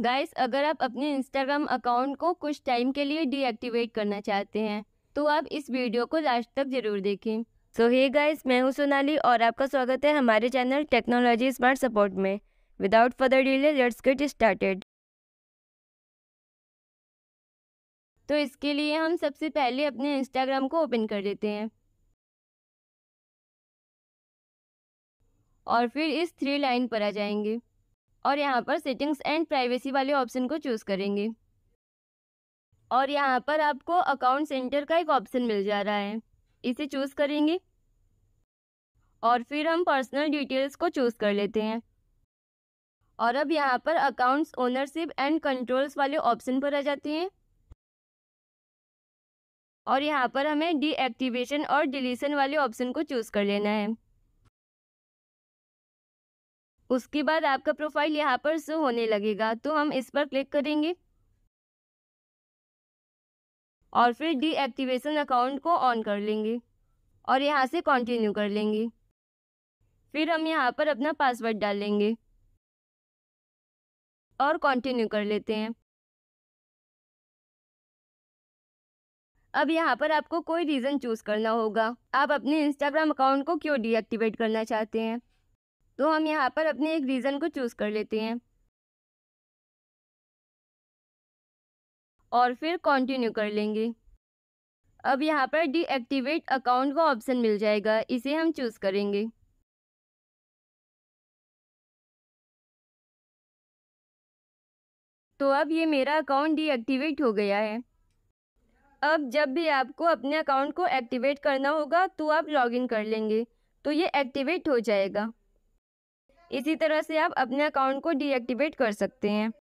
guys अगर आप अपने इंस्टाग्राम अकाउंट को कुछ टाइम के लिए डीएक्टिवेट करना चाहते हैं तो आप इस वीडियो को लास्ट तक जरूर देखें सो हे गाइस मैं हूं सोनाली और आपका स्वागत है हमारे चैनल टेक्नोलॉजी स्मार्ट सपोर्ट में without further delay let's get started तो इसके लिए हम सबसे पहले अपने इंस्टाग्राम को ओपन कर देते हैं और फिर इस थ्री लाइन पर आ जाएंगे और यहाँ पर सेटिंग्स एंड प्राइवेसी वाले ऑप्शन को चूज़ करेंगे और यहाँ पर आपको अकाउंट सेंटर का एक ऑप्शन मिल जा रहा है इसे चूज़ करेंगे और फिर हम पर्सनल डिटेल्स को चूज़ कर लेते हैं और अब यहाँ पर अकाउंट्स ओनरशिप एंड कंट्रोल्स वाले ऑप्शन पर आ जाते हैं और यहाँ पर हमें डीएक्टिवेशन और डिलीशन वाले ऑप्शन को चूज़ कर लेना है उसके बाद आपका प्रोफाइल यहाँ पर शो होने लगेगा तो हम इस पर क्लिक करेंगे और फिर डीएक्टिवेशन अकाउंट को ऑन कर लेंगे और यहाँ से कंटिन्यू कर लेंगे फिर हम यहाँ पर अपना पासवर्ड डाल लेंगे और कंटिन्यू कर लेते हैं अब यहाँ पर आपको कोई रीज़न चूज़ करना होगा आप अपने इंस्टाग्राम अकाउंट को क्यों डीएक्टिवेट करना चाहते हैं तो हम यहाँ पर अपने एक रीज़न को चूज़ कर लेते हैं और फिर कंटिन्यू कर लेंगे अब यहाँ पर डीएक्टिवेट अकाउंट का ऑप्शन मिल जाएगा इसे हम चूज़ करेंगे तो अब ये मेरा अकाउंट डीएक्टिवेट हो गया है अब जब भी आपको अपने अकाउंट को एक्टिवेट करना होगा तो आप लॉगिन कर लेंगे तो ये एक्टिवेट हो जाएगा इसी तरह से आप अपने अकाउंट को डीएक्टिवेट कर सकते हैं